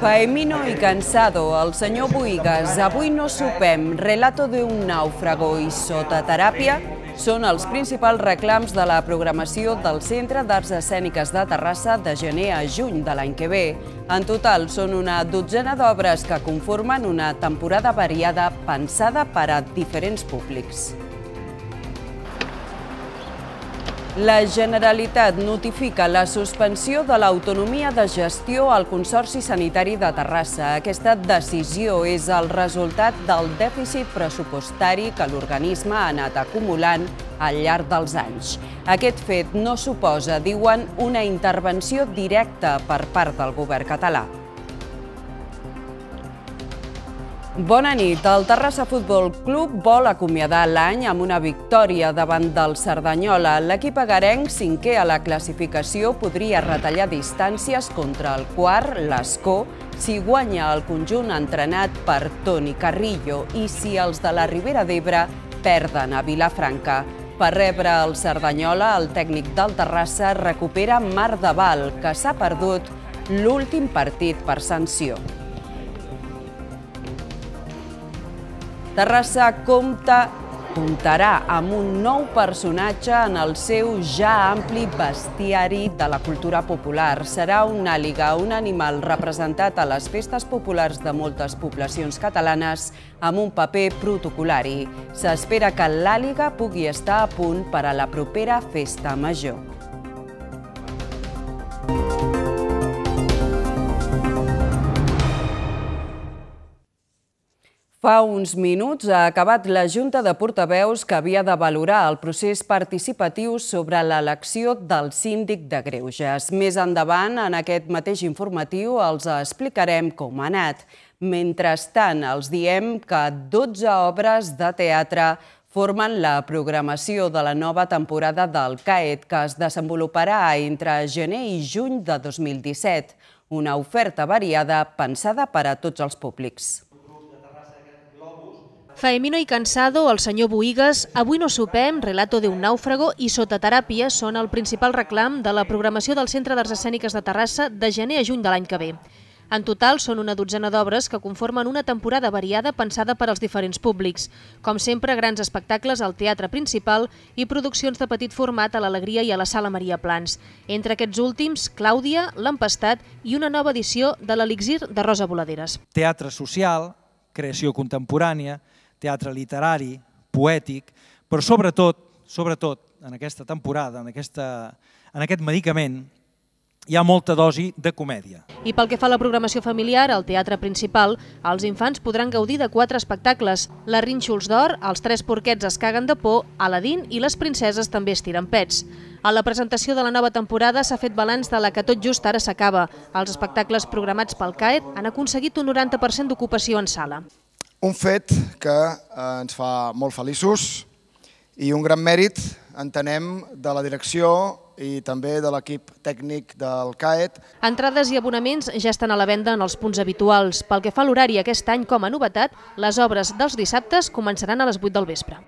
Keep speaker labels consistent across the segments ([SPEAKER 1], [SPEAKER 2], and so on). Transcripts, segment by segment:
[SPEAKER 1] Faemino y cansado, al señor Buigas, avui no supem, relato de un náufrago y terapia. Són els principals reclams de la programació del Centre d'Arts Escèniques de Terrassa de gener a juny de l'any que ve. En total, són una dotzena d'obres que conformen una temporada variada pensada per a diferents públics. La Generalitat notifica la suspensió de l'autonomia de gestió al Consorci Sanitari de Terrassa. Aquesta decisió és el resultat del dèficit pressupostari que l'organisme ha anat acumulant al llarg dels anys. Aquest fet no suposa, diuen, una intervenció directa per part del govern català. Bona nit. El Terrassa Futbol Club vol acomiadar l'any amb una victòria davant del Cerdanyola. L'equip agarenc, cinquè a la classificació, podria retallar distàncies contra el quart, l'Escó, si guanya el conjunt entrenat per Toni Carrillo i si els de la Ribera d'Ebre perden a Vilafranca. Per rebre el Cerdanyola, el tècnic del Terrassa recupera Mar de Val, que s'ha perdut l'últim partit per sanció. Terrassa compta comptarà amb un nou personatge en el seu ja ampli bestiari de la cultura popular. Serà un àliga, un animal representat a les festes populars de moltes poblacions catalanes amb un paper protocolari. S'espera que l'àliga pugui estar a punt per a la propera festa major. Fa uns minuts ha acabat la Junta de Portaveus que havia de valorar el procés participatiu sobre l'elecció del síndic de Greuges. Més endavant, en aquest mateix informatiu, els explicarem com ha anat. Mentrestant, els diem que 12 obres de teatre formen la programació de la nova temporada del CAET, que es desenvoluparà entre gener i juny de 2017, una oferta variada pensada per a tots els públics. Faemino i Cansado, el senyor
[SPEAKER 2] Boigues, Avui no sopem, Relato d'un nàufrago i Sota teràpia són el principal reclam de la programació del Centre d'Arts Escèniques de Terrassa de gener a juny de l'any que ve. En total són una dotzena d'obres que conformen una temporada variada pensada per als diferents públics. Com sempre, grans espectacles al teatre principal i produccions de petit format a l'Alegria i a la Sala Maria Plans. Entre aquests últims, Clàudia, L'Empestat i una nova edició de l'Elixir de Rosa Voladeres.
[SPEAKER 3] Teatre social, creació contemporània, teatre literari, poètic, però sobretot, sobretot en aquesta temporada, en, aquesta, en aquest medicament, hi ha molta dosi de comèdia.
[SPEAKER 2] I pel que fa a la programació familiar, al teatre principal, els infants podran gaudir de quatre espectacles. La Rínxols d'Or, Els Tres Porquets es caguen de por, Aladín i Les Princeses també es tiren pets. A la presentació de la nova temporada s'ha fet balanç de la que tot just ara s'acaba. Els espectacles programats pel CAET han aconseguit un 90% d'ocupació en sala.
[SPEAKER 4] Un fet que eh, ens fa molt feliços i un gran mèrit, entenem, de la direcció i també de l'equip tècnic del CAET.
[SPEAKER 2] Entrades i abonaments ja estan a la venda en els punts habituals. Pel que fa a l'horari aquest any com a novetat, les obres dels dissabtes començaran a les 8 del vespre.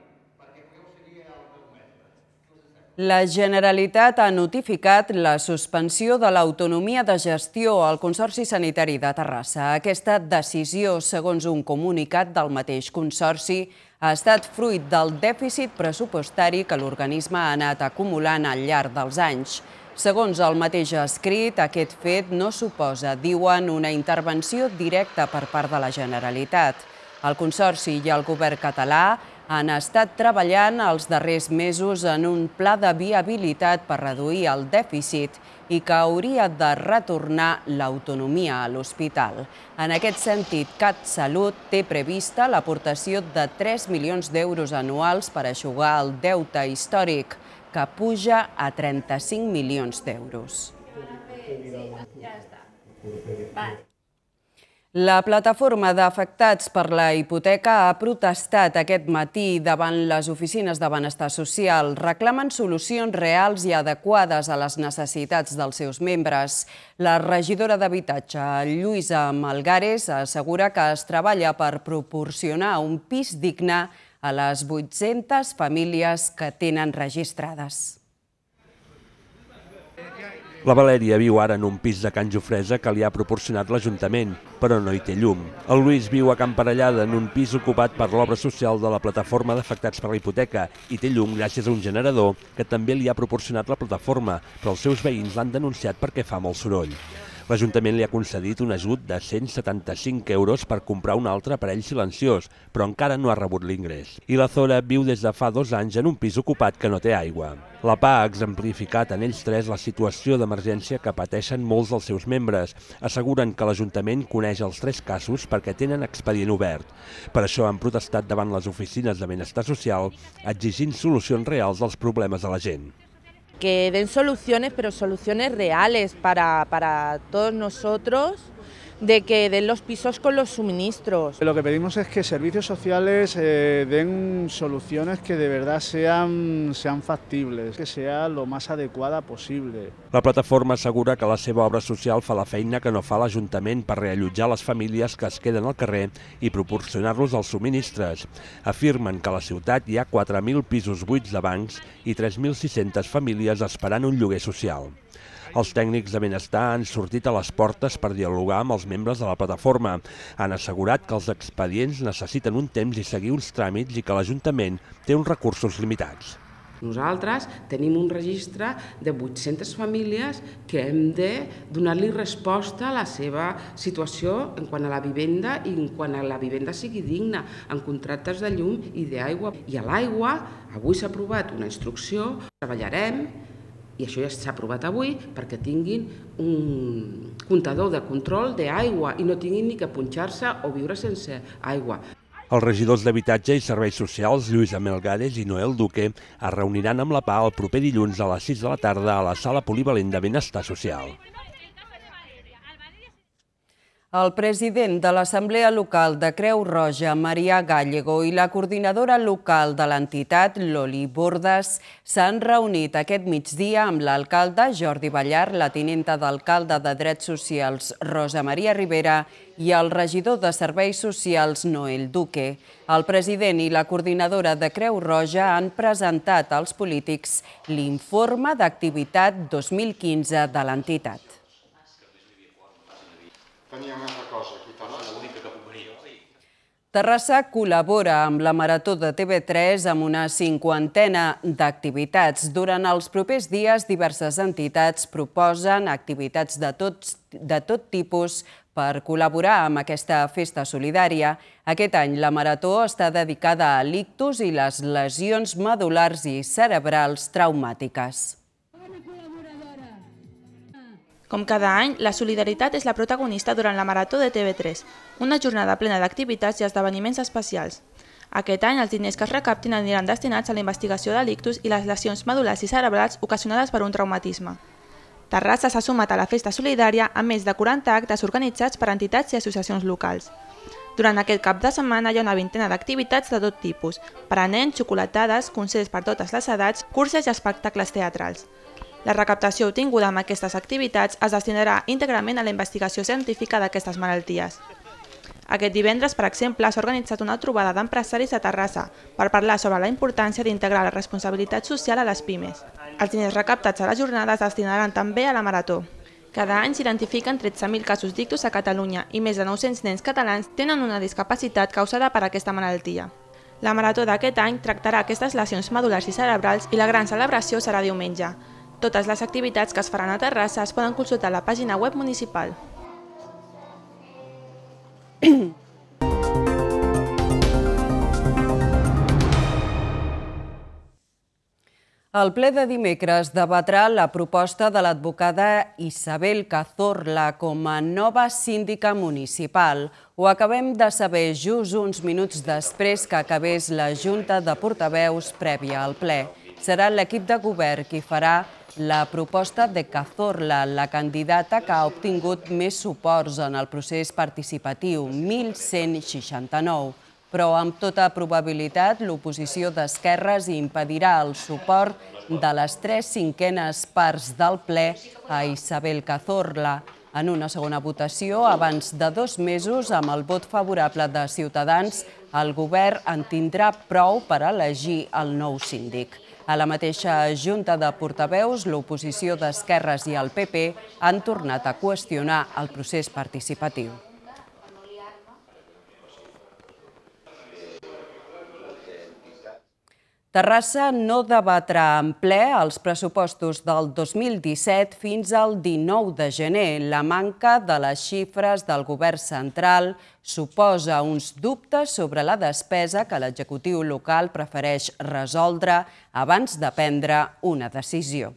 [SPEAKER 1] La Generalitat ha notificat la suspensió de l'autonomia de gestió al Consorci Sanitari de Terrassa. Aquesta decisió, segons un comunicat del mateix Consorci, ha estat fruit del dèficit pressupostari que l'organisme ha anat acumulant al llarg dels anys. Segons el mateix escrit, aquest fet no suposa, diuen, una intervenció directa per part de la Generalitat. El Consorci i el govern català han estat treballant els darrers mesos en un pla de viabilitat per reduir el dèficit i que hauria de retornar l'autonomia a l'hospital. En aquest sentit, CatSalut té prevista l'aportació de 3 milions d'euros anuals per aixugar el deute històric, que puja a 35 milions d'euros.
[SPEAKER 2] Ja està.
[SPEAKER 1] La plataforma d'afectats per la hipoteca ha protestat aquest matí davant les oficines de benestar social. Reclamen solucions reals i adequades a les necessitats dels seus membres. La regidora d'Habitatge, Lluïsa Malgares, assegura que es treballa per proporcionar un pis digne a les 800 famílies que tenen registrades.
[SPEAKER 3] La Valèria viu ara en un pis de Can Jofresa que li ha proporcionat l'Ajuntament, però no hi té llum. El Lluís viu a Can Parellada en un pis ocupat per l'obra social de la plataforma d'afectats per la hipoteca i té llum gràcies a un generador que també li ha proporcionat la plataforma, però els seus veïns l'han denunciat perquè fa molt soroll. L'Ajuntament li ha concedit un ajut de 175 euros per comprar un altre aparell silenciós, però encara no ha rebut l'ingrés. I la Zora viu des de fa dos anys en un pis ocupat que no té aigua. La PA ha exemplificat en ells tres la situació d'emergència que pateixen molts dels seus membres. Asseguren que l'Ajuntament coneix els tres casos perquè tenen expedient obert. Per això han protestat davant les oficines de benestar social exigint solucions reals als problemes de la gent.
[SPEAKER 5] que den soluciones, pero soluciones reales para, para todos nosotros de que den los pisos con los suministros.
[SPEAKER 6] Lo que pedimos es que servicios sociales eh, den soluciones que de verdad sean, sean factibles, que sea lo más adecuada posible.
[SPEAKER 3] La plataforma assegura que la seva obra social fa la feina que no fa l'Ajuntament per reallotjar les famílies que es queden al carrer i proporcionar-los els subministres. Afirmen que a la ciutat hi ha 4.000 pisos buits de bancs i 3.600 famílies esperant un lloguer social. Els tècnics de benestar han sortit a les portes per dialogar amb els membres de la plataforma. Han assegurat que els expedients necessiten un temps i seguir uns tràmits i que l'Ajuntament té uns recursos limitats.
[SPEAKER 1] Nosaltres tenim un registre de 800 famílies que hem de donar-li resposta a la seva situació en quant a la vivenda i en quant a la vivenda sigui digna, en contractes de llum i d'aigua. I a l'aigua avui s'ha aprovat una instrucció, treballarem i això ja s'ha aprovat avui, perquè tinguin un comptador de control d'aigua i no tinguin ni que punxar-se o viure sense aigua.
[SPEAKER 3] Els regidors d'Habitatge i Serveis Socials, Lluís Amelgades i Noel Duque, es reuniran amb la PA el proper dilluns a les 6 de la tarda a la Sala Polivalent de Benestar Social.
[SPEAKER 1] El president de l'Assemblea Local de Creu Roja, Maria Gallego, i la coordinadora local de l'entitat, Loli Bordes, s'han reunit aquest migdia amb l'alcalde Jordi Ballar, la tinenta d'alcalde de Drets Socials, Rosa Maria Rivera, i el regidor de Serveis Socials, Noel Duque. El president i la coordinadora de Creu Roja han presentat als polítics l'informe d'activitat 2015 de l'entitat
[SPEAKER 4] tenia una altra cosa aquí. Terrassa. És l'única que puc venir jo.
[SPEAKER 1] Terrassa col·labora amb la Marató de TV3 amb una cinquantena d'activitats. Durant els propers dies, diverses entitats proposen activitats de, tots, de tot tipus per col·laborar amb aquesta festa solidària. Aquest any, la Marató està dedicada a l'ictus i les lesions medulars i cerebrals traumàtiques.
[SPEAKER 5] Com cada any, la solidaritat és la protagonista durant la Marató de TV3, una jornada plena d'activitats i esdeveniments especials. Aquest any, els diners que es recaptin aniran destinats a la investigació de l'ictus i les lesions medulars i cerebrals ocasionades per un traumatisme. Terrassa s'ha sumat a la festa solidària amb més de 40 actes organitzats per entitats i associacions locals. Durant aquest cap de setmana hi ha una vintena d'activitats de tot tipus, per a nens, xocolatades, concerts per totes les edats, curses i espectacles teatrals. La recaptació obtinguda amb aquestes activitats es destinarà íntegrament a la investigació científica d'aquestes malalties. Aquest divendres, per exemple, s'ha organitzat una trobada d'empresaris a Terrassa per parlar sobre la importància d'integrar la responsabilitat social a les pimes. Els diners recaptats a la jornada es destinaran també a la Marató. Cada any s'identifiquen 13.000 casos d'ictus a Catalunya i més de 900 nens catalans tenen una discapacitat causada per aquesta malaltia. La marató d'aquest any tractarà aquestes lesions medulars i cerebrals i la gran celebració serà diumenge. Totes les activitats que es faran a Terrassa es poden consultar a la pàgina web municipal.
[SPEAKER 1] El ple de dimecres debatrà la proposta de l'advocada Isabel Cazorla com a nova síndica municipal. Ho acabem de saber just uns minuts després que acabés la Junta de Portaveus prèvia al ple serà l'equip de govern qui farà la proposta de Cazorla, la candidata que ha obtingut més suports en el procés participatiu, 1.169. Però amb tota probabilitat l'oposició d'esquerres impedirà el suport de les tres cinquenes parts del ple a Isabel Cazorla en una segona votació abans de dos mesos amb el vot favorable de Ciutadans, el govern en tindrà prou per elegir el nou síndic. A la mateixa Junta de Portaveus, l'oposició d'Esquerres i el PP han tornat a qüestionar el procés participatiu. Terrassa no debatrà en ple els pressupostos del 2017 fins al 19 de gener. La manca de les xifres del govern central suposa uns dubtes sobre la despesa que l'executiu local prefereix resoldre abans de prendre una decisió.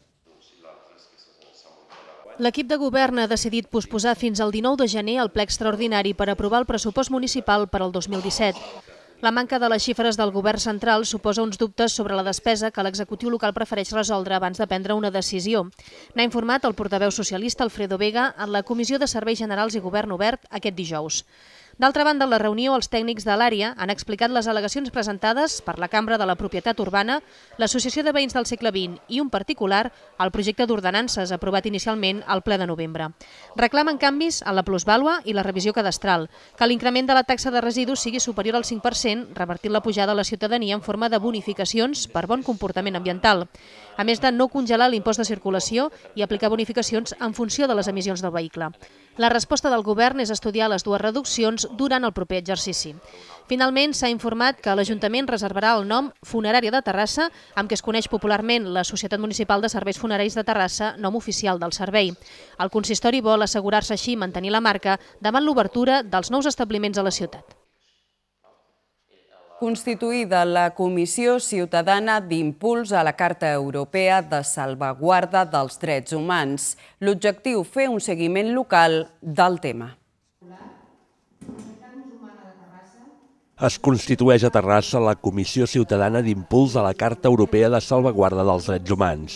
[SPEAKER 2] L'equip de govern ha decidit posposar fins al 19 de gener el ple extraordinari per aprovar el pressupost municipal per al 2017. La manca de les xifres del govern central suposa uns dubtes sobre la despesa que l'executiu local prefereix resoldre abans de prendre una decisió. N'ha informat el portaveu socialista Alfredo Vega en la Comissió de Serveis Generals i Govern Obert aquest dijous. D'altra banda, en la reunió, els tècnics de l'àrea han explicat les al·legacions presentades per la Cambra de la Propietat Urbana, l'Associació de Veïns del Segle XX i un particular al projecte d'ordenances aprovat inicialment al ple de novembre. Reclamen canvis en la plusvàlua i la revisió cadastral, que l'increment de la taxa de residus sigui superior al 5%, revertint la pujada a la ciutadania en forma de bonificacions per bon comportament ambiental, a més de no congelar l'impost de circulació i aplicar bonificacions en funció de les emissions del vehicle. La resposta del govern és estudiar les dues reduccions durant el proper exercici. Finalment, s'ha informat que l'Ajuntament reservarà el nom Funerària de Terrassa, amb què es coneix popularment la Societat Municipal de Serveis Funeraris de Terrassa, nom oficial del servei. El consistori vol assegurar-se així mantenir la marca davant l'obertura dels nous establiments a la ciutat
[SPEAKER 1] constituïda la Comissió Ciutadana d'Impuls a la Carta Europea de Salvaguarda dels Drets Humans. L'objectiu, fer un seguiment local del tema.
[SPEAKER 3] es constitueix a Terrassa la Comissió Ciutadana d'Impuls a la Carta Europea de Salvaguarda dels Drets Humans.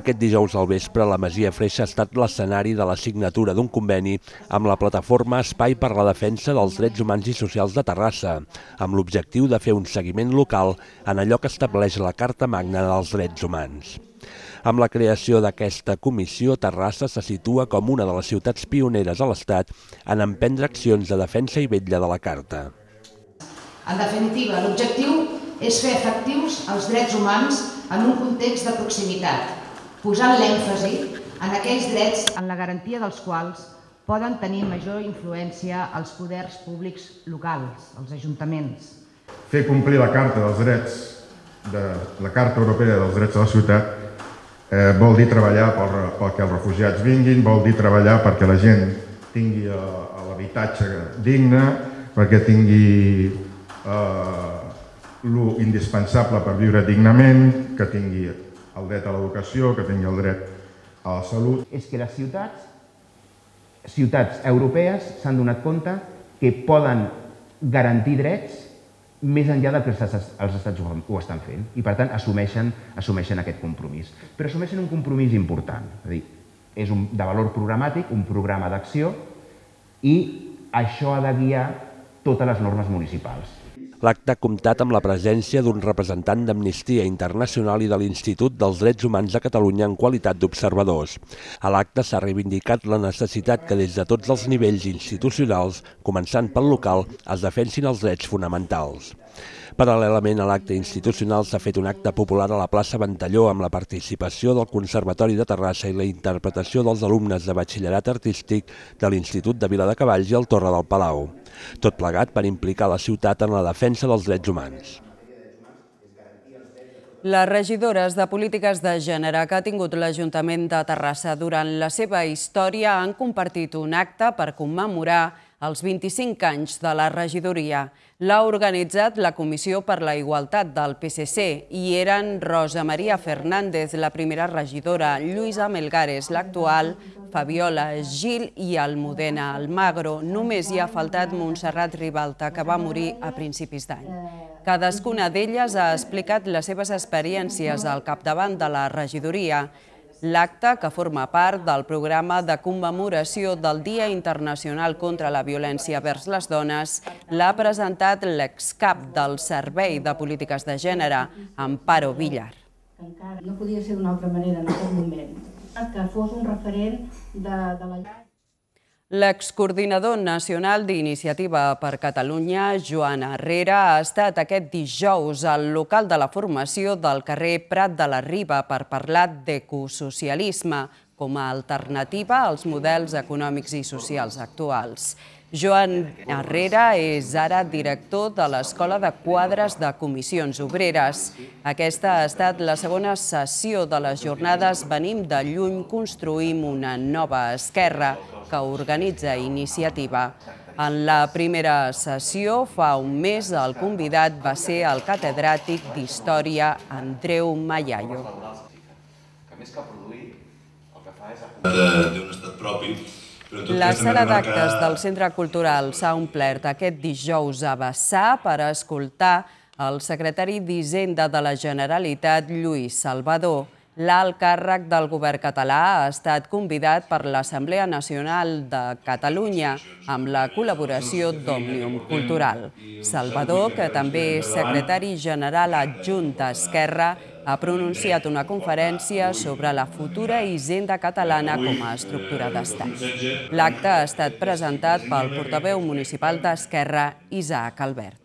[SPEAKER 3] Aquest dijous al vespre, la Masia Freixa ha estat l'escenari de la signatura d'un conveni amb la plataforma Espai per la Defensa dels Drets Humans i Socials de Terrassa, amb l'objectiu de fer un seguiment local en allò que estableix la Carta Magna dels Drets Humans. Amb la creació d'aquesta comissió, Terrassa se situa com una de les ciutats pioneres a l'Estat en emprendre accions de defensa i vetlla de la Carta.
[SPEAKER 2] En definitiva, l'objectiu és fer efectius els drets humans en un context de proximitat, posant l'èmfasi en aquells drets en la garantia dels quals poden tenir major influència els poders públics locals, els ajuntaments. Fer complir la Carta dels Drets,
[SPEAKER 4] de la Carta Europea dels Drets de la Ciutat, eh, vol dir treballar pel, perquè els
[SPEAKER 6] refugiats vinguin, vol dir treballar perquè la gent tingui eh, l'habitatge digne, perquè tingui eh, lo indispensable per viure
[SPEAKER 4] dignament, que tingui el dret a l'educació, que tingui el dret a la salut. És que les ciutats, ciutats europees s'han donat compte que poden garantir drets més enllà del que els estats ho estan fent. I, per tant, assumeixen, assumeixen aquest compromís. Però assumeixen un compromís important. És a dir, és un, de valor programàtic, un programa d'acció, i això ha de guiar totes les normes municipals.
[SPEAKER 3] L'acte ha comptat amb la presència d'un representant d'Amnistia Internacional i de l'Institut dels Drets Humans de Catalunya en qualitat d'observadors. A l'acte s'ha reivindicat la necessitat que des de tots els nivells institucionals, començant pel local, es defensin els drets fonamentals. Paral·lelament a l'acte institucional s'ha fet un acte popular a la plaça Ventalló amb la participació del Conservatori de Terrassa i la interpretació dels alumnes de batxillerat artístic de l'Institut de Viladecavalls i el Torre del Palau tot plegat per implicar la ciutat en la defensa dels drets humans.
[SPEAKER 1] Les regidores de Polítiques de Gènere que ha tingut l'Ajuntament de Terrassa durant la seva història han compartit un acte per commemorar els 25 anys de la regidoria. L'ha organitzat la Comissió per la Igualtat del PSC i eren Rosa Maria Fernández, la primera regidora, Lluïsa Melgares, l'actual, Fabiola Gil i Almudena Almagro. Només hi ha faltat Montserrat Ribalta, que va morir a principis d'any. Cadascuna d'elles ha explicat les seves experiències al capdavant de la regidoria, L'acte, que forma part del programa de commemoració del Dia Internacional contra la Violència vers les Dones, l'ha presentat l'excap del Servei de Polítiques de Gènere, Amparo Villar.
[SPEAKER 2] No podia ser d'una altra manera en aquest moment que fos un referent de, de la llar.
[SPEAKER 1] L'excoordinador nacional d'Iniciativa per Catalunya, Joan Herrera, ha estat aquest dijous al local de la formació del carrer Prat de la Riba per parlar d'ecosocialisme com a alternativa als models econòmics i socials actuals. Joan Herrera és ara director de l'Escola de Quadres de Comissions Obreres. Aquesta ha estat la segona sessió de les jornades Venim de lluny, construïm una nova esquerra que organitza iniciativa. En la primera sessió, fa un mes, el convidat va ser el catedràtic d'Història Andreu Maiallo.
[SPEAKER 6] D'un estat propi, la sala d'actes del Centre
[SPEAKER 1] Cultural s'ha omplert aquest dijous a Bassà per escoltar el secretari d'Hisenda de la Generalitat, Lluís Salvador. L'alt càrrec del govern català ha estat convidat per l'Assemblea Nacional de Catalunya amb la col·laboració d'Òmnium Cultural. Salvador, que també és secretari general adjunt d'Esquerra, ha pronunciat una conferència sobre la futura hisenda catalana com a estructura d'estat. L'acte ha estat presentat pel portaveu municipal d'Esquerra, Isaac Albert.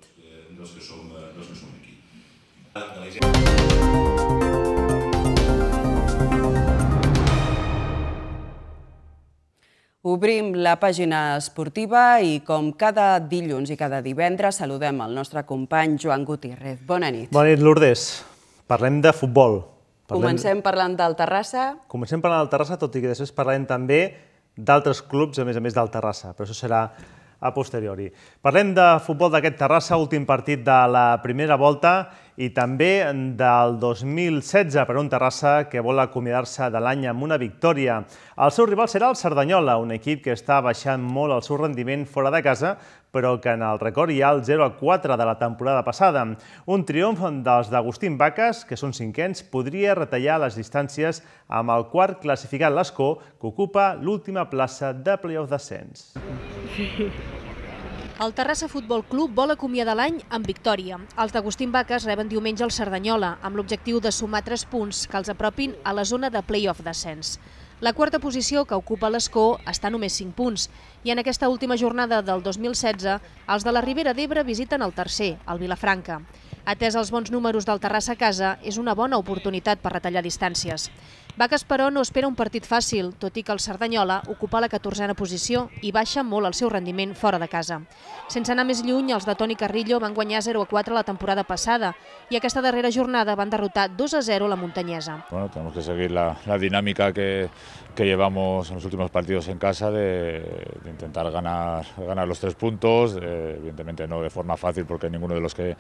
[SPEAKER 1] Obrim la pàgina esportiva i com cada dilluns i cada divendres saludem el nostre company Joan Gutiérrez. Bona nit.
[SPEAKER 6] Bona nit, Lourdes. Parlem de futbol. Parlem... Comencem
[SPEAKER 1] parlant del Terrassa.
[SPEAKER 6] Comencem parlant del Terrassa, tot i que després parlarem també d'altres clubs, a més a més del Terrassa, però això serà a posteriori. Parlem de futbol d'aquest Terrassa, últim partit de la primera volta i també del 2016 per un Terrassa que vol acomiadar-se de l'any amb una victòria. El seu rival serà el Cerdanyola, un equip que està baixant molt el seu rendiment fora de casa, però que en el record hi ha el 0-4 de la temporada passada. Un triomf dels d'Agustín Baques, que són cinquens, podria retallar les distàncies amb el quart classificat l'Escó, que ocupa l'última plaça de playoff descens.
[SPEAKER 2] El Terrassa Futbol Club vol acomiadar l'any amb victòria. Els d'Agustín Vaques reben diumenge el Cerdanyola, amb l'objectiu de sumar 3 punts que els apropin a la zona de play-off descens. La quarta posició que ocupa l'Escó està només 5 punts i en aquesta última jornada del 2016 els de la Ribera d'Ebre visiten el tercer, el Vilafranca. Atès els bons números del Terrassa a casa, és una bona oportunitat per retallar distàncies. Vaques, però, no espera un partit fàcil, tot i que el Cerdanyola ocupa la 14a posició i baixa molt el seu rendiment fora de casa. Sense anar més lluny, els de Toni Carrillo van guanyar 0-4 la temporada passada i aquesta darrera jornada van derrotar 2-0 la muntanyesa.
[SPEAKER 3] Bueno, tenemos que seguir la, la dinámica que, que llevamos en los últimos partidos en casa de, intentar ganar, ganar los tres puntos, eh, evidentemente no de forma fácil porque ninguno de los que,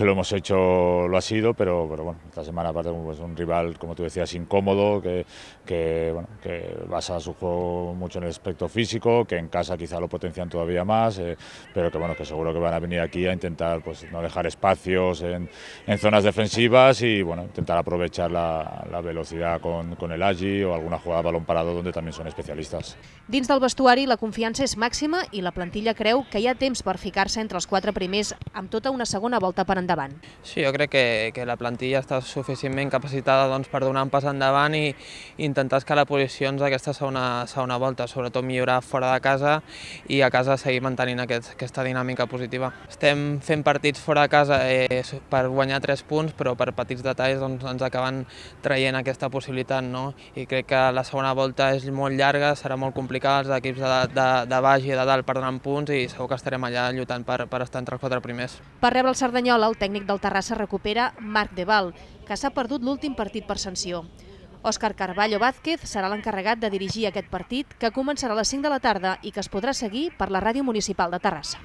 [SPEAKER 3] lo hemos hecho lo ha sido, pero, pero bueno, esta semana aparte pues, un rival, como tú decías, incómodo, que, que, bueno, que basa su juego mucho en el aspecto físico, que en casa quizá lo potencian todavía más, eh, pero que bueno, que seguro que van a venir aquí a intentar pues, no dejar espacios en, zonas defensivas y bueno, intentar aprovechar la, velocidad con, el Agi o alguna jugada balón para Alvarado, donde también son especialistas.
[SPEAKER 2] Dins del vestuari la confiança és màxima i la plantilla creu que hi ha temps per ficar-se entre els quatre primers amb tota una segona volta per endavant.
[SPEAKER 7] Sí, jo crec que, que la plantilla està suficientment capacitada doncs, per donar un pas endavant i, intentar escalar posicions d'aquesta segona, segona volta, sobretot millorar fora de casa i a casa seguir mantenint aquesta dinàmica positiva. Estem fent partits fora de casa eh, per guanyar 3 punts, però per petits detalls doncs, ens acaben traient aquesta possibilitat no? i crec que la segona volta volta és molt llarga, serà molt complicat, els equips de, de, de baix i de dalt perdran punts i segur que estarem allà lluitant per, per estar entre els quatre primers.
[SPEAKER 2] Per rebre el Cerdanyola, el tècnic del Terrassa recupera Marc Deval, que s'ha perdut l'últim partit per sanció. Òscar Carballo Vázquez serà l'encarregat de dirigir aquest partit, que començarà a les 5 de la tarda i que es podrà seguir per la Ràdio Municipal de Terrassa.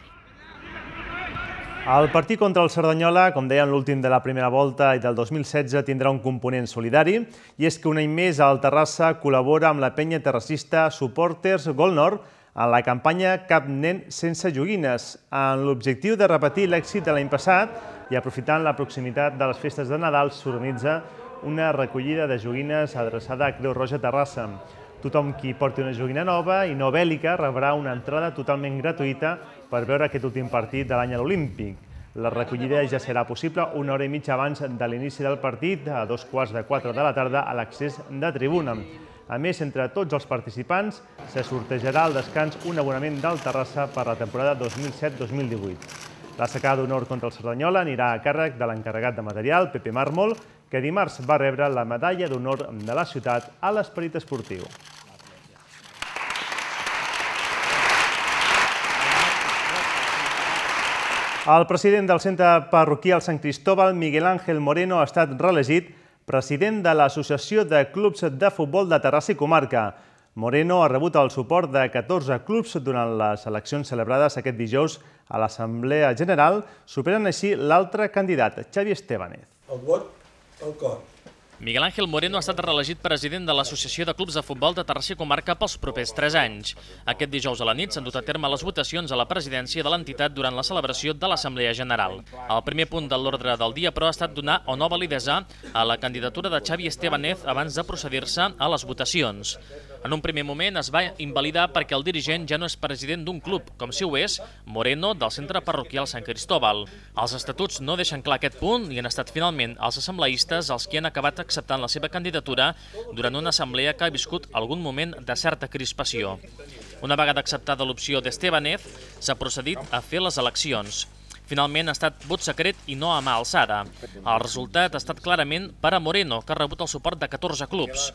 [SPEAKER 6] El partit contra el Cerdanyola, com deien l'últim de la primera volta i del 2016, tindrà un component solidari, i és que un any més el Terrassa col·labora amb la penya terrassista Supporters Gol Nord en la campanya Cap nen sense joguines, amb l'objectiu de repetir l'èxit de l'any passat i aprofitant la proximitat de les festes de Nadal s'organitza una recollida de joguines adreçada a Creu Roja Terrassa. Tothom qui porti una joguina nova i no bèl·lica rebrà una entrada totalment gratuïta per veure aquest últim partit de l'any a l'Olímpic. La recollida ja serà possible una hora i mitja abans de l'inici del partit, a dos quarts de quatre de la tarda, a l'accés de tribuna. A més, entre tots els participants se sortejarà al descans un abonament del Terrassa per la temporada 2007-2018. La secada d'honor contra el Cerdanyola anirà a càrrec de l'encarregat de material, Pepe Mármol, que dimarts va rebre la medalla d'honor de la ciutat a l'esperit esportiu. El president del Centre Parroquial Sant Cristóbal, Miguel Ángel Moreno, ha estat reelegit president de l'Associació de Clubs de Futbol de Terrassa i Comarca. Moreno ha rebut el suport de 14 clubs durant les eleccions celebrades aquest dijous a l'Assemblea General, superant així l'altre candidat, Xavi Estebanez.
[SPEAKER 3] El vot, el cor.
[SPEAKER 7] Miguel Ángel Moreno ha estat reelegit president de l'Associació de Clubs de Futbol de Terrassa i Comarca pels propers 3 anys. Aquest dijous a la nit s'han dut a terme les votacions a la presidència de l'entitat durant la celebració de l'Assemblea General. El primer punt de l'ordre del dia, però, ha estat donar o no validesa a la candidatura de Xavi Estebanez abans de procedir-se a les votacions. En un primer moment es va invalidar perquè el dirigent ja no és president d'un club, com si ho és Moreno del centre parroquial Sant Cristóbal. Els estatuts no deixen clar aquest punt i han estat finalment els assembleistes els qui han acabat acceptant la seva candidatura durant una assemblea que ha viscut algun moment de certa crispació. Una vegada acceptada l'opció d'Estebanez, s'ha procedit a fer les eleccions finalment ha estat vot secret i no a mà alçada. El resultat ha estat clarament per a Moreno, que ha rebut el suport de 14 clubs.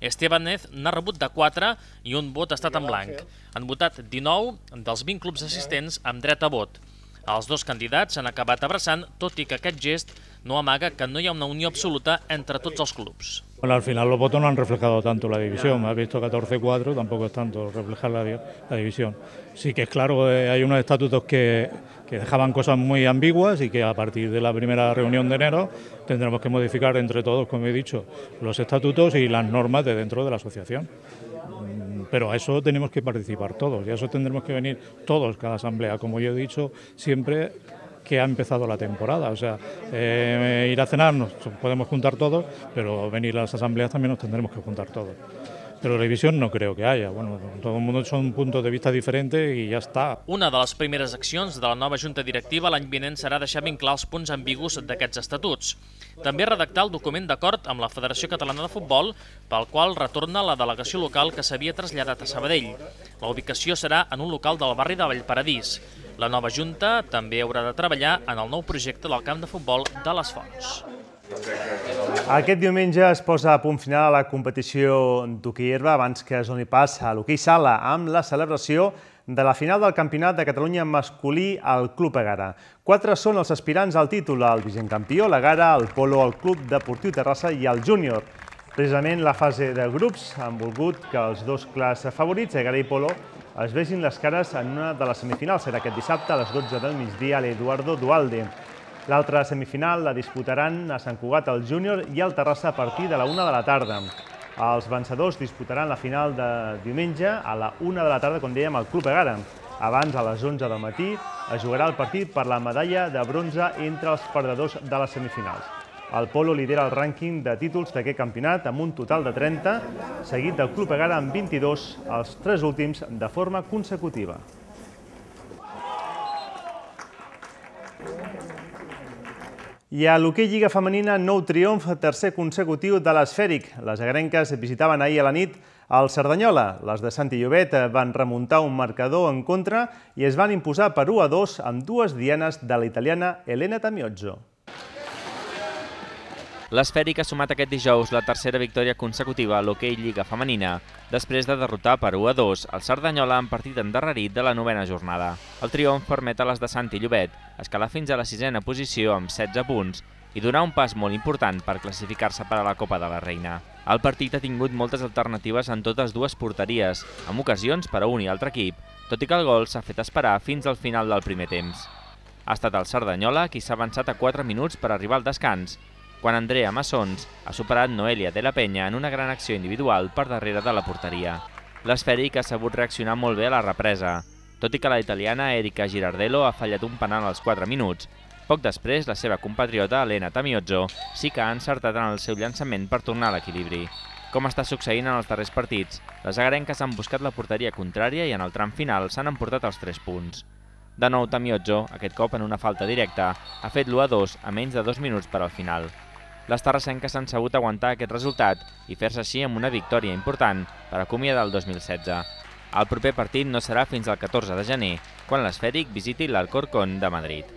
[SPEAKER 7] Estebanez n'ha rebut de 4 i un vot ha estat en blanc. Han votat 19 dels 20 clubs assistents amb dret a vot. Els dos candidats s'han acabat abraçant, tot i que aquest gest no amaga que no hi ha una unió absoluta entre tots els clubs.
[SPEAKER 6] Bueno, al final los votos no han reflejado tanto la división. me Has visto 14-4, tampoco es tanto reflejar la, división. Sí que es claro, eh, hay unos estatutos que, que dejaban cosas muy ambiguas y que a partir de la primera reunión de enero tendremos que modificar entre todos, como he dicho, los estatutos y las normas de dentro de la asociación mm, pero a eso tenemos que participar todos y a eso tendremos que venir todos, cada asamblea. Como yo he dicho, siempre que ha empezado la temporada. O sea, eh, ir a cenar nos podemos juntar todos, pero venir a las asambleas también nos tendremos que juntar todos. Pero la división no creo que haya. Bueno, todo el mundo son puntos de vista diferentes i ja està.
[SPEAKER 7] Una de les primeres accions de la nova Junta Directiva l'any vinent serà deixar ben clar els punts ambigus d'aquests estatuts. També redactar el document d'acord amb la Federació Catalana de Futbol, pel qual retorna la delegació local que s'havia traslladat a Sabadell. La ubicació serà en un local del barri de Vallparadís. La nova Junta també haurà de treballar en el nou projecte del camp de futbol de les Fonts.
[SPEAKER 6] Aquest diumenge es posa a punt final a la competició d'hoquei herba abans que es doni pas a l'hoquei sala amb la celebració de la final del Campionat de Catalunya masculí al Club Agara. Quatre són els aspirants al títol, el vigent la Gara, el Polo, el Club Deportiu Terrassa i el Júnior. Precisament la fase de grups han volgut que els dos clars favorits, Agara i Polo, es vegin les cares en una de les semifinals. Serà aquest dissabte a les 12 del migdia a l'Eduardo Dualde. L'altra semifinal la disputaran a Sant Cugat el júnior i al Terrassa a partir de la 1 de la tarda. Els vencedors disputaran la final de diumenge a la 1 de la tarda, com dèiem, al Club Egara. Abans, a les 11 del matí, es jugarà el partit per la medalla de bronze entre els perdedors de les semifinals. El Polo lidera el rànquing de títols d'aquest campionat amb un total de 30, seguit del Club Agara amb 22, els tres últims de forma consecutiva. I a l'hoquei Lliga Femenina, nou triomf, tercer consecutiu de l'esfèric. Les agrenques visitaven ahir a la nit el Cerdanyola. Les de Santi Llobet van remuntar un marcador en contra i es van imposar per 1 a 2 amb dues dianes de la italiana Elena Tamiozzo.
[SPEAKER 4] L'esfèric ha sumat aquest dijous la tercera victòria consecutiva a l'Hockey Lliga Femenina, després de derrotar per 1 a 2 el Cerdanyola en partit endarrerit de la novena jornada. El triomf permet a les de Santi Llobet escalar fins a la sisena posició amb 16 punts i donar un pas molt important per classificar-se per a la Copa de la Reina. El partit ha tingut moltes alternatives en totes dues porteries, amb ocasions per a un i altre equip, tot i que el gol s'ha fet esperar fins al final del primer temps. Ha estat el Cerdanyola qui s'ha avançat a 4 minuts per arribar al descans quan Andrea Massons ha superat Noelia de la Penya en una gran acció individual per darrere de la porteria. L'esfèric ha sabut reaccionar molt bé a la represa, tot i que la italiana Erika Girardello ha fallat un penal als 4 minuts. Poc després, la seva compatriota Elena Tamiozzo sí que ha encertat en el seu llançament per tornar a l'equilibri. Com està succeint en els darrers partits, les agarenques han buscat la porteria contrària i en el tram final s'han emportat els 3 punts. De nou Tamiozzo, aquest cop en una falta directa, ha fet l'1-2 a menys de 2 minuts per al final les terrassenques s'han sabut aguantar aquest resultat i fer-se així amb una victòria important per acomiadar el 2016. El proper partit no serà fins al 14 de gener, quan l'esfèric visiti l'Alcorcón de Madrid.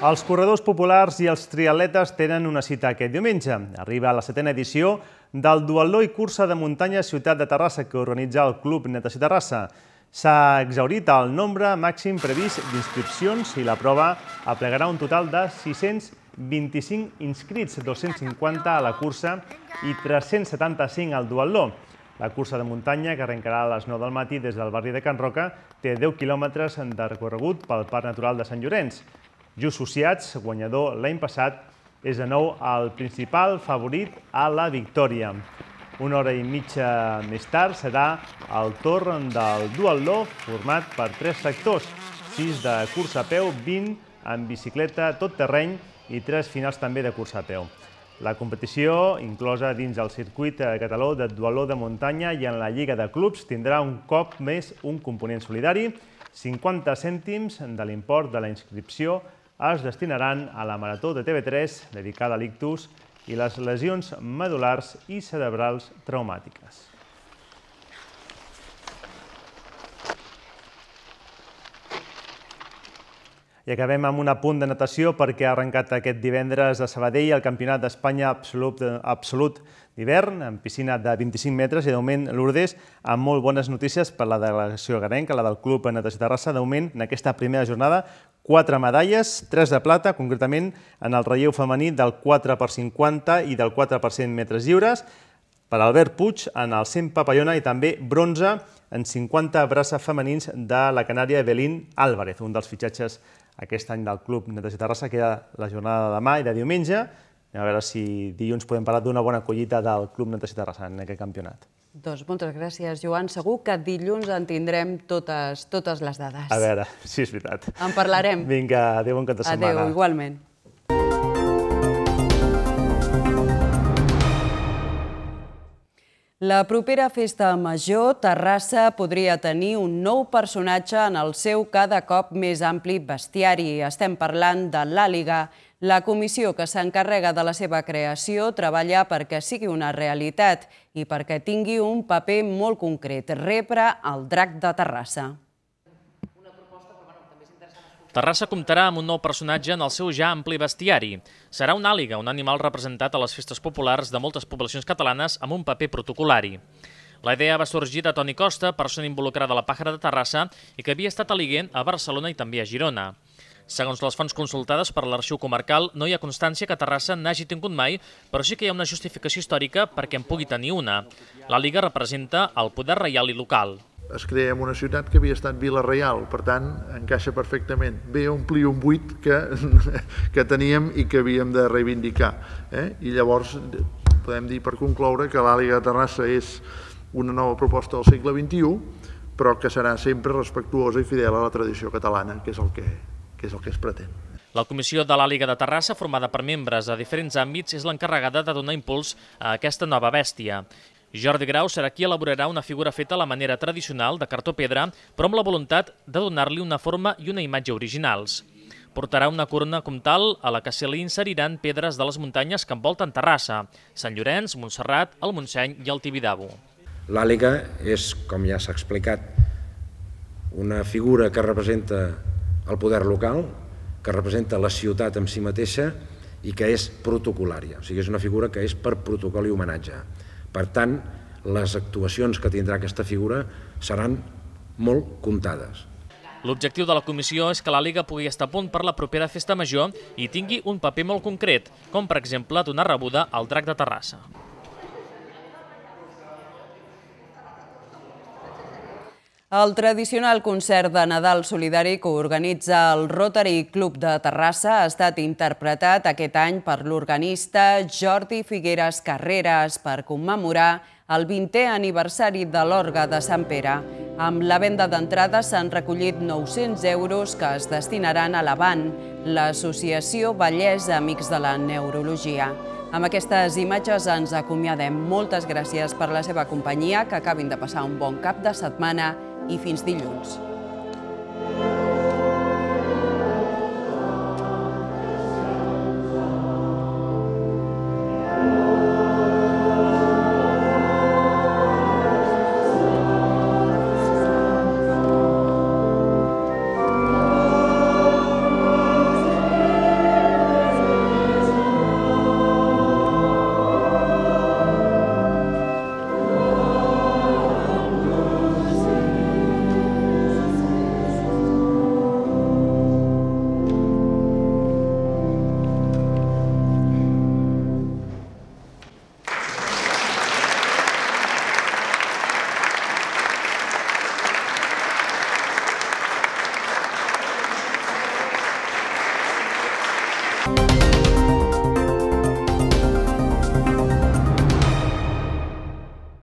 [SPEAKER 6] Els corredors populars i els triatletes tenen una cita aquest diumenge. Arriba a la setena edició del Duatló i Cursa de Muntanya Ciutat de Terrassa que organitza el Club Natació Terrassa. S'ha exaurit el nombre màxim previst d'inscripcions i la prova aplegarà un total de 600 25 inscrits, 250 a la cursa i 375 al dualló. La cursa de muntanya, que arrencarà a les 9 del matí des del barri de Can Roca, té 10 quilòmetres de recorregut pel Parc Natural de Sant Llorenç. Just Sociats, guanyador l'any passat, és de nou el principal favorit a la victòria. Una hora i mitja més tard serà el torn del dualló format per tres sectors, 6 de cursa a peu, 20 en bicicleta tot terreny i tres finals també de cursa a peu. La competició, inclosa dins el circuit eh, català de dualó de muntanya i en la Lliga de Clubs, tindrà un cop més un component solidari. 50 cèntims de l'import de la inscripció es destinaran a la Marató de TV3, dedicada a l'ictus i les lesions medulars i cerebrals traumàtiques. I acabem amb un apunt de natació perquè ha arrencat aquest divendres a Sabadell el Campionat d'Espanya absolut, absolut d'hivern, en piscina de 25 metres, i de moment Lourdes amb molt bones notícies per la delegació garenca, la del Club Natació Terrassa. De moment, en aquesta primera jornada, quatre medalles, tres de plata, concretament en el relleu femení del 4x50 i del 4% x 100 metres lliures, per Albert Puig en el 100 papallona i també bronze en 50 braça femenins de la canària Belín Álvarez, un dels fitxatges aquest any del Club Netes i Terrassa era la jornada de demà i de diumenge. a veure si dilluns podem parlar d'una bona collita del Club Netes i Terrassa en aquest campionat.
[SPEAKER 1] Doncs moltes gràcies, Joan. Segur que dilluns en tindrem totes, totes les dades. A
[SPEAKER 6] veure, sí, és veritat. En parlarem. Vinga, adéu, bon cap de setmana. Adéu, igualment.
[SPEAKER 1] La propera festa major, Terrassa podria tenir un nou personatge en el seu cada cop més ampli bestiari. Estem parlant de l'Àliga. La comissió que s'encarrega de la seva creació treballa perquè sigui una realitat i perquè tingui un paper molt concret, repre el drac de Terrassa.
[SPEAKER 7] Terrassa comptarà amb un nou personatge en el seu ja ampli bestiari. Serà un àliga, un animal representat a les festes populars de moltes poblacions catalanes amb un paper protocolari. La idea va sorgir de Toni Costa, persona involucrada a la pàjara de Terrassa i que havia estat aliguent a Barcelona i també a Girona. Segons les fonts consultades per l'Arxiu Comarcal, no hi ha constància que Terrassa n'hagi tingut mai, però sí que hi ha una justificació històrica perquè en pugui tenir una. La Liga representa el poder reial i local
[SPEAKER 3] es crea en una ciutat que havia estat Vila Reial, per tant, encaixa perfectament. Ve a omplir un buit que, que teníem i que havíem de reivindicar. Eh? I llavors podem dir per concloure que l'Àliga de Terrassa és una nova proposta del segle XXI, però que serà sempre respectuosa i fidel a la tradició catalana, que és el que, que, és el que es pretén.
[SPEAKER 7] La comissió de la de Terrassa, formada per membres de diferents àmbits, és l'encarregada de donar impuls a aquesta nova bèstia. Jordi Grau serà qui elaborarà una figura feta a la manera tradicional de cartó-pedra, però amb la voluntat de donar-li una forma i una imatge originals. Portarà una corona comtal a la que se li inseriran pedres de les muntanyes que envolten Terrassa, Sant Llorenç, Montserrat, el Montseny i el Tibidabo.
[SPEAKER 3] L'àliga és, com ja s'ha explicat, una figura que representa el poder local, que representa la ciutat en si mateixa i que és protocolària, o sigui, és una figura que és per protocol i homenatge. Per tant, les actuacions que tindrà aquesta figura seran molt comptades.
[SPEAKER 7] L'objectiu de la comissió és que la Liga pugui estar a punt per la propera festa major i tingui un paper molt concret, com per exemple donar rebuda al drac de Terrassa.
[SPEAKER 1] El tradicional concert de Nadal Solidari que organitza el Rotary Club de Terrassa ha estat interpretat aquest any per l'organista Jordi Figueres Carreras per commemorar el 20è aniversari de l'Orga de Sant Pere. Amb la venda d'entrada s'han recollit 900 euros que es destinaran a l'Avant, l'Associació Vallès Amics de la Neurologia. Amb aquestes imatges ens acomiadem. Moltes gràcies per la seva companyia, que acabin de passar un bon cap de setmana i fins dilluns.